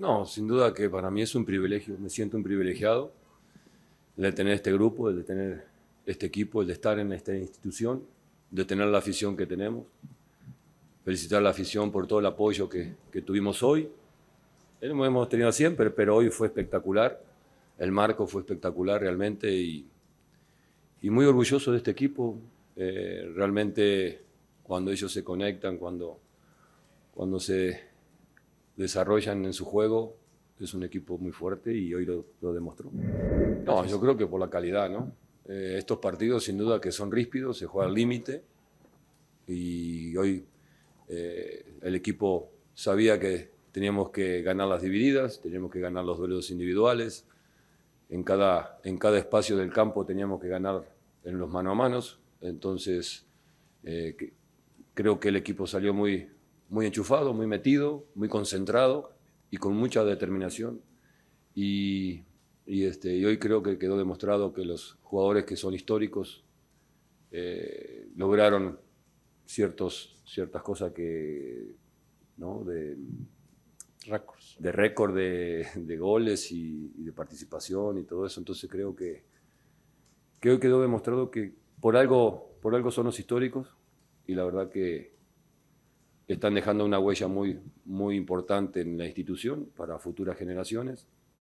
No, sin duda que para mí es un privilegio, me siento un privilegiado el de tener este grupo, el de tener este equipo, el de estar en esta institución, de tener la afición que tenemos. Felicitar a la afición por todo el apoyo que, tuvimos hoy. Lo hemos tenido siempre, pero hoy fue espectacular. El marco fue espectacular realmente y, y muy orgulloso de este equipo. Eh, realmente cuando ellos se conectan, cuando, cuando se desarrollan en su juego. Es un equipo muy fuerte y hoy lo, demostró. No, yo creo que por la calidad, ¿no? Eh, estos partidos sin duda que son ríspidos, se juega al límite y hoy eh, el equipo sabía que teníamos que ganar las divididas, teníamos que ganar los duelos individuales, en cada, en cada espacio del campo teníamos que ganar en los mano a manos, entonces eh, creo que el equipo salió muy, muy enchufado, muy metido, muy concentrado y con mucha determinación. Y, este, hoy creo que quedó demostrado que los jugadores que son históricos eh, lograron ciertos, ciertas cosas que, ¿no? De, de récord de, goles y, de participación y todo eso. Entonces creo que, que hoy quedó demostrado que por algo, por algo son los históricos y la verdad que, están dejando una huella muy, muy importante en la institución para futuras generaciones.